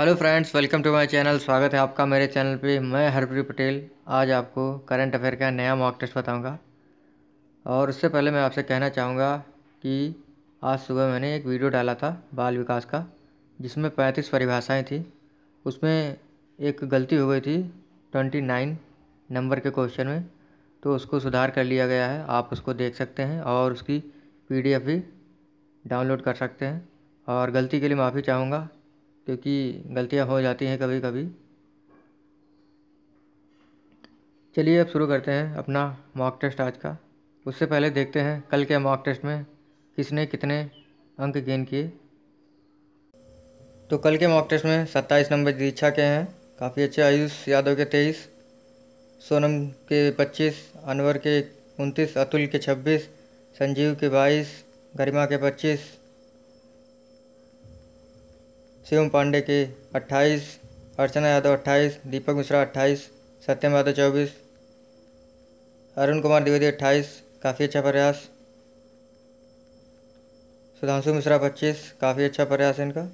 hello friends welcome to my channel स्वागत है आपका मेरे चैनल पे मैं हरप्रीत पटेल आज आपको करंट अफेयर का नया मॉक टेस्ट बताऊंगा और उससे पहले मैं आपसे कहना चाहूँगा कि आज सुबह मैंने एक वीडियो डाला था बाल विकास का जिसमें पैंतीस परिभाषाएँ थी उसमें एक गलती हो गई थी ट्वेंटी नाइन नंबर के क्वेश्चन में तो उसको सुधार कर लिया गया है आप उसको देख सकते हैं और उसकी पी भी डाउनलोड कर सकते हैं और गलती के लिए माफ़ी चाहूँगा क्योंकि गलतियाँ हो जाती हैं कभी कभी चलिए अब शुरू करते हैं अपना मॉक टेस्ट आज का उससे पहले देखते हैं कल के मॉक टेस्ट में किसने कितने अंक गेन किए तो कल के मॉक टेस्ट में 27 नंबर दीक्षा के हैं काफ़ी अच्छे आयुष यादव के 23 सोनम के 25 अनवर के 29 अतुल के 26 संजीव के 22 गरिमा के 25 शिवम पांडे के अट्ठाईस अर्चना यादव अट्ठाईस दीपक मिश्रा अट्ठाईस सत्यम यादव चौबीस अरुण कुमार द्विवेदी 28 काफ़ी अच्छा प्रयास सुधांशु मिश्रा पच्चीस काफ़ी अच्छा प्रयास इनका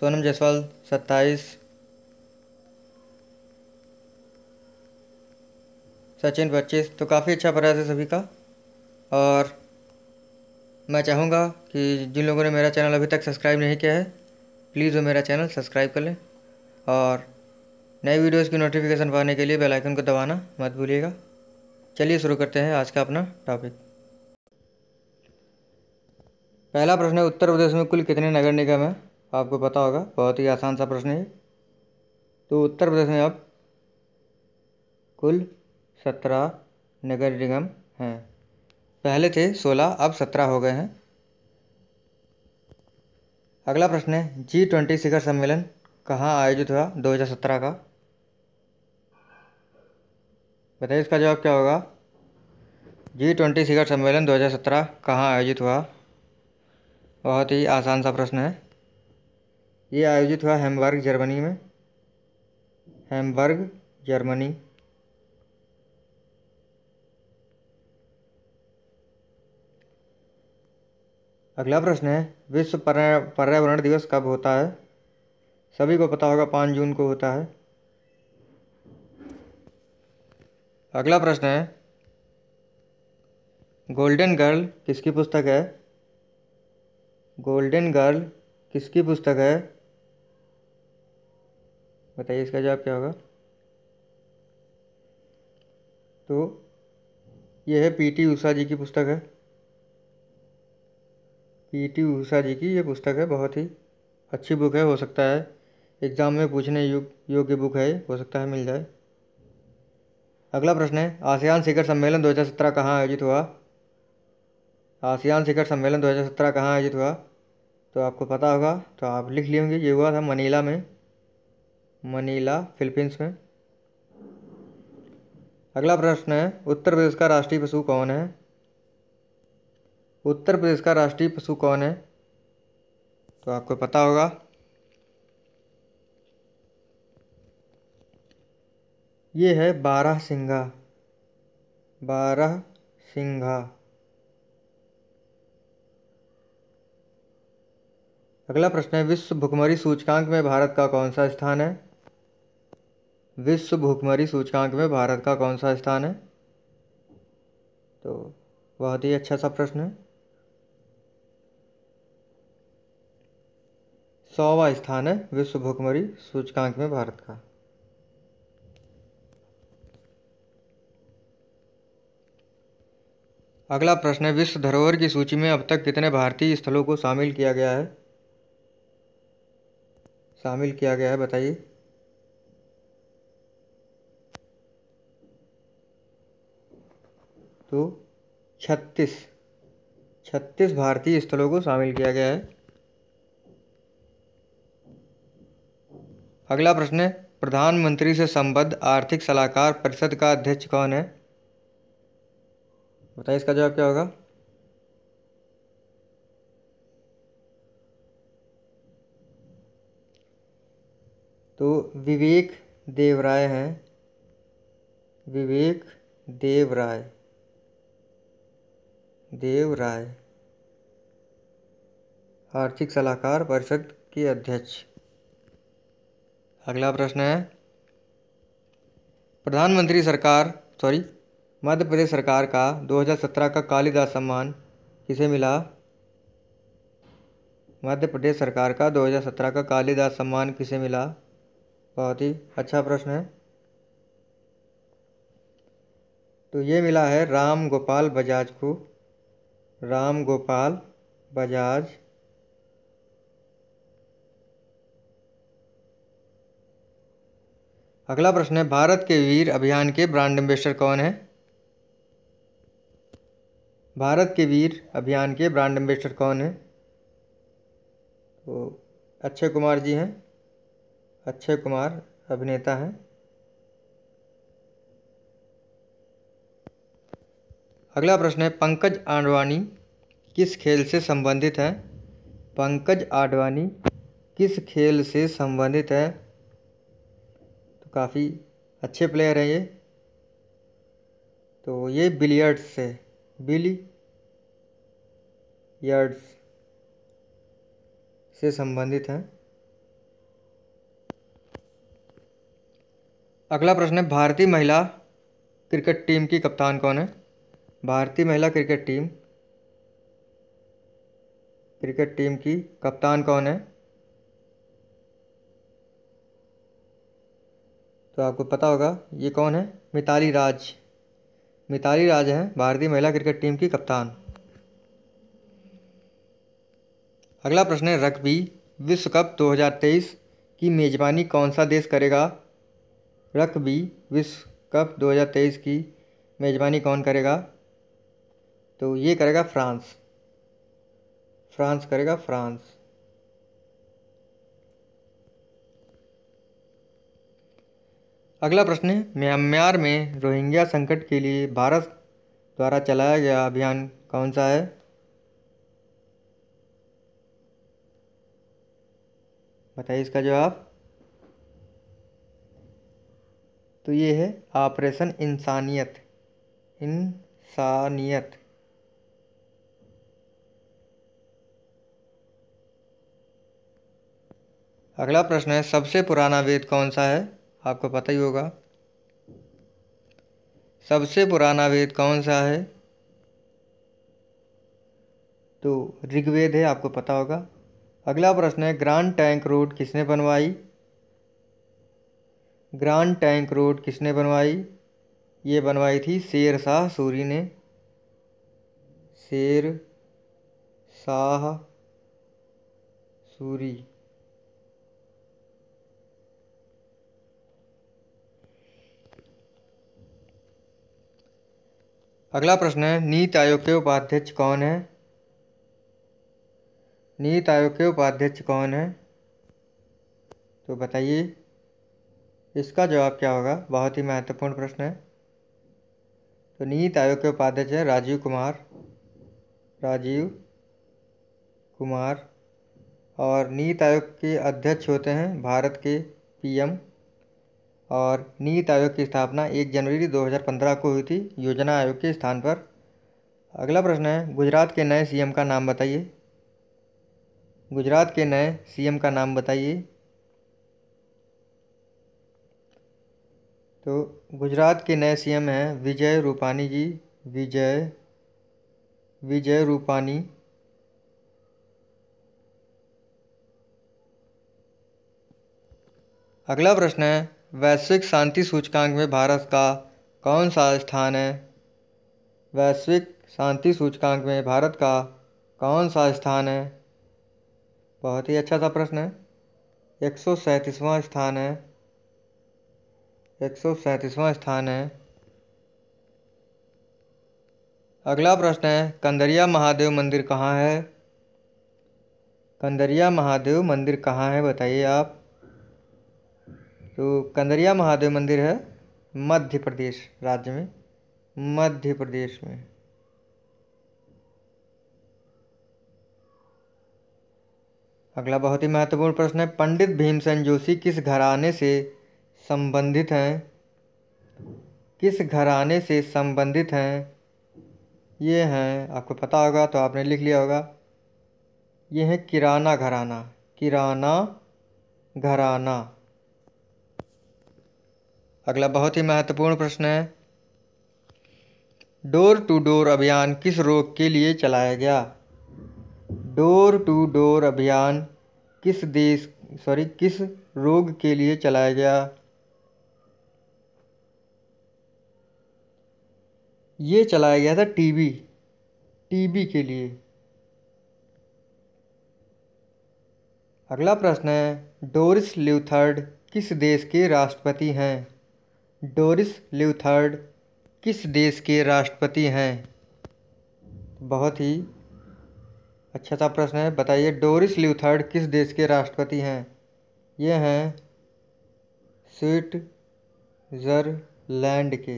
सोनम जायसवाल सत्ताईस सचिन पच्चीस तो काफ़ी अच्छा प्रयास है सभी का और मैं चाहूँगा कि जिन लोगों ने मेरा चैनल अभी तक सब्सक्राइब नहीं किया है प्लीज़ वो मेरा चैनल सब्सक्राइब कर लें और नए वीडियोस की नोटिफिकेशन पाने के लिए बेल आइकन को दबाना मत भूलिएगा चलिए शुरू करते हैं आज का अपना टॉपिक पहला प्रश्न है उत्तर प्रदेश में कुल कितने नगर निगम हैं आपको पता होगा बहुत ही आसान सा प्रश्न है तो उत्तर प्रदेश में अब कुल सत्रह नगर निगम हैं पहले थे सोलह अब सत्रह हो गए हैं अगला प्रश्न है जी ट्वेंटी शिखर सम्मेलन कहाँ आयोजित हुआ 2017 का बताइए इसका जवाब क्या होगा जी ट्वेंटी शिखर सम्मेलन 2017 कहाँ आयोजित हुआ बहुत ही आसान सा प्रश्न है ये आयोजित हुआ हेमबर्ग जर्मनी में हेमबर्ग जर्मनी अगला प्रश्न है विश्व पर्यावरण दिवस कब होता है सभी को पता होगा पाँच जून को होता है अगला प्रश्न है गोल्डन गर्ल किसकी पुस्तक है गोल्डन गर्ल किसकी पुस्तक है बताइए इसका जवाब क्या होगा तो यह है पीटी उषा जी की पुस्तक है पी टी ऊषा जी की ये पुस्तक है बहुत ही अच्छी बुक है हो सकता है एग्ज़ाम में पूछने योग्य बुक है हो सकता है मिल जाए अगला प्रश्न है आसियान शिखर सम्मेलन 2017 कहाँ आयोजित हुआ आसियान शिखर सम्मेलन 2017 कहाँ आयोजित हुआ तो आपको पता होगा तो आप लिख लिए होंगे ये हुआ था मनीला में मनीला फिलीपींस में अगला प्रश्न है उत्तर प्रदेश का राष्ट्रीय पशु कौन है उत्तर प्रदेश का राष्ट्रीय पशु कौन है तो आपको पता होगा ये है बारह सिंघा बारह सिंघा अगला प्रश्न है विश्व भुखमरी सूचकांक में भारत का कौन सा स्थान है विश्व भुखमरी सूचकांक में भारत का कौन सा स्थान है तो बहुत ही अच्छा सा प्रश्न है सौवा स्थान है विश्व भुखमरी सूचकांक में भारत का अगला प्रश्न है विश्व धरोहर की सूची में अब तक कितने भारतीय स्थलों को शामिल किया गया है शामिल किया गया है बताइए तो छत्तीस छत्तीस भारतीय स्थलों को शामिल किया गया है अगला प्रश्न है प्रधानमंत्री से संबद्ध आर्थिक सलाहकार परिषद का अध्यक्ष कौन है बताइए इसका जवाब क्या होगा तो विवेक देवराय हैं विवेक देवराय देवराय आर्थिक सलाहकार परिषद के अध्यक्ष अगला प्रश्न है प्रधानमंत्री सरकार सॉरी मध्य प्रदेश सरकार का 2017 का कालिदास सम्मान किसे मिला मध्य प्रदेश सरकार का 2017 का कालिदास सम्मान किसे मिला बहुत ही अच्छा प्रश्न है तो ये मिला है राम गोपाल बजाज को राम गोपाल बजाज अगला प्रश्न है भारत के वीर अभियान के ब्रांड एम्बेसडर कौन है भारत के वीर अभियान के ब्रांड एम्बेसडर कौन है तो अक्षय कुमार जी हैं अक्षय कुमार अभिनेता हैं अगला प्रश्न है पंकज आडवाणी किस खेल से संबंधित है पंकज आडवाणी किस खेल से संबंधित है काफ़ी अच्छे प्लेयर हैं ये तो ये बिलियर्ड्स है बिली यर्ड्स से संबंधित हैं अगला प्रश्न है भारतीय महिला क्रिकेट टीम की कप्तान कौन है भारतीय महिला क्रिकेट टीम क्रिकेट टीम की कप्तान कौन है तो आपको पता होगा ये कौन है मिताली राज मिताली राज हैं भारतीय महिला क्रिकेट टीम की कप्तान अगला प्रश्न है रग्बी विश्व कप 2023 की मेज़बानी कौन सा देश करेगा रग्बी विश्व कप 2023 की मेज़बानी कौन करेगा तो ये करेगा फ्रांस फ्रांस करेगा फ्रांस अगला प्रश्न है म्यांमार में रोहिंग्या संकट के लिए भारत द्वारा चलाया गया अभियान कौन सा है बताइए इसका जवाब तो ये है ऑपरेशन इंसानियत इंसानियत अगला प्रश्न है सबसे पुराना वेद कौन सा है आपको पता ही होगा सबसे पुराना वेद कौन सा है तो ऋग्वेद है आपको पता होगा अगला प्रश्न है ग्रांड टैंक रोड किसने बनवाई ग्रांड टैंक रोड किसने बनवाई ये बनवाई थी शेर शाह सूरी ने शेर शाह सूरी अगला प्रश्न है नीति आयोग के उपाध्यक्ष कौन है नीति आयोग के उपाध्यक्ष कौन है तो बताइए इसका जवाब क्या होगा बहुत ही महत्वपूर्ण प्रश्न है तो नीति आयोग के उपाध्यक्ष हैं राजीव कुमार राजीव कुमार और नीति आयोग के अध्यक्ष होते हैं भारत के पीएम और नीति आयोग की स्थापना 1 जनवरी 2015 को हुई थी योजना आयोग के स्थान पर अगला प्रश्न है गुजरात के नए सीएम का नाम बताइए गुजरात के नए सीएम का नाम बताइए तो गुजरात के नए सीएम हैं विजय रूपानी जी विजय विजय रूपानी अगला प्रश्न है वैश्विक शांति सूचकांक में भारत का कौन सा स्थान है वैश्विक शांति सूचकांक में भारत का कौन सा स्थान है बहुत ही अच्छा सा प्रश्न है एक सौ सैंतीसवां स्थान है एक सौ सैंतीसवां स्थान है अगला प्रश्न है कंदरिया महादेव मंदिर कहाँ है कंदरिया महादेव मंदिर कहाँ है बताइए आप तो कंदरिया महादेव मंदिर है मध्य प्रदेश राज्य में मध्य प्रदेश में अगला बहुत ही महत्वपूर्ण प्रश्न है पंडित भीमसेन जोशी किस घराने से संबंधित हैं किस घराने से संबंधित हैं ये हैं आपको पता होगा तो आपने लिख लिया होगा ये हैं किराना घराना किराना घराना अगला बहुत ही महत्वपूर्ण प्रश्न है डोर टू डोर अभियान किस रोग के लिए चलाया गया डोर टू डोर अभियान किस देश सॉरी किस रोग के लिए चलाया गया ये चलाया गया था टीबी टीबी के लिए अगला प्रश्न है डोरिस ल्यूथर्ड किस देश के राष्ट्रपति हैं डोरिस ल्यूथर्ड किस देश के राष्ट्रपति हैं बहुत ही अच्छा सा प्रश्न है बताइए डोरिस ल्यूथर्ड किस देश के राष्ट्रपति हैं ये हैं स्विट्जरलैंड के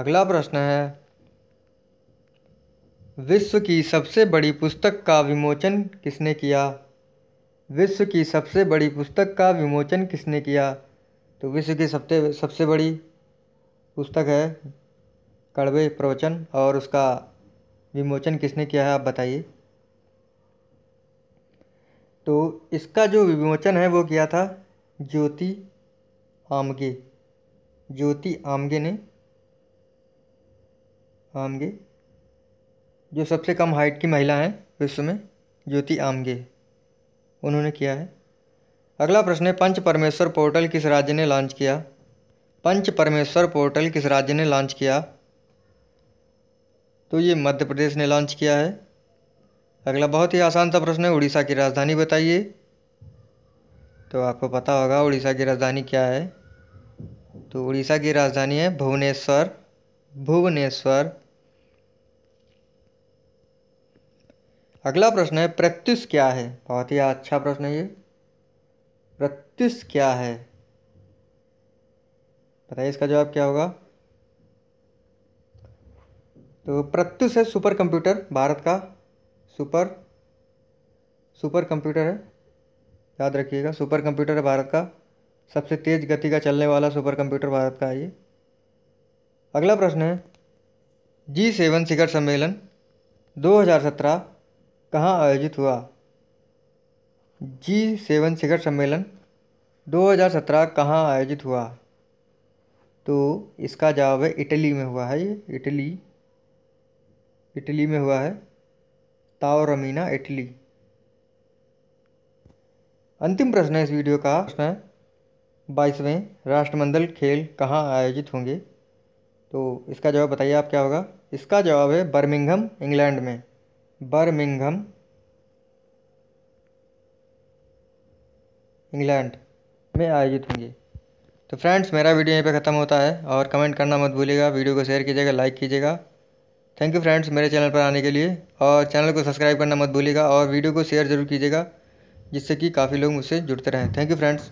अगला प्रश्न है विश्व की सबसे बड़ी पुस्तक का विमोचन किसने किया विश्व की सबसे बड़ी पुस्तक का विमोचन किसने किया तो विश्व की सबसे सबसे बड़ी पुस्तक है कड़वे प्रवचन और उसका विमोचन किसने किया है आप बताइए तो इसका जो विमोचन है वो किया था ज्योति आमगे ज्योति आमगे ने आमगे जो सबसे कम हाइट की महिला हैं विश्व में ज्योति आमगे उन्होंने किया है अगला प्रश्न है पंच परमेश्वर पोर्टल किस राज्य ने लॉन्च किया पंच परमेश्वर पोर्टल किस राज्य ने लॉन्च किया तो ये मध्य प्रदेश ने लॉन्च किया है अगला बहुत ही आसान सा प्रश्न है उड़ीसा की राजधानी बताइए तो आपको पता होगा उड़ीसा की राजधानी क्या है तो उड़ीसा की राजधानी है भुवनेश्वर भुवनेश्वर अगला प्रश्न है प्रैक्टिस क्या है बहुत ही अच्छा प्रश्न है ये प्रैक्टिस क्या है बताइए इसका जवाब क्या होगा तो प्रैक्टिस है सुपर कंप्यूटर भारत का सुपर सुपर कंप्यूटर है याद रखिएगा सुपर कंप्यूटर है भारत का सबसे तेज़ गति का चलने वाला सुपर कंप्यूटर भारत का है ये अगला प्रश्न है जी सेवन शिखर सम्मेलन 2017 कहाँ आयोजित हुआ जी सेवन शिखर सम्मेलन 2017 कहाँ आयोजित हुआ तो इसका जवाब है इटली में हुआ है ये इटली इटली में हुआ है ताओ रमीना इटली अंतिम प्रश्न है इस वीडियो का प्रश्न है बाईसवें राष्ट्रमंडल खेल कहाँ आयोजित होंगे तो इसका जवाब बताइए आप क्या होगा इसका जवाब है बर्मिंगहम इंग्लैंड में बर्मिंगम इंग्लैंड में आयोजित होंगी तो फ्रेंड्स मेरा वीडियो यहीं पे ख़त्म होता है और कमेंट करना मत भूलिएगा वीडियो को शेयर कीजिएगा लाइक कीजिएगा थैंक यू फ्रेंड्स मेरे चैनल पर आने के लिए और चैनल को सब्सक्राइब करना मत भूलिएगा और वीडियो को शेयर ज़रूर कीजिएगा जिससे कि काफ़ी लोग मुझसे जुड़ते रहें थैंक यू फ्रेंड्स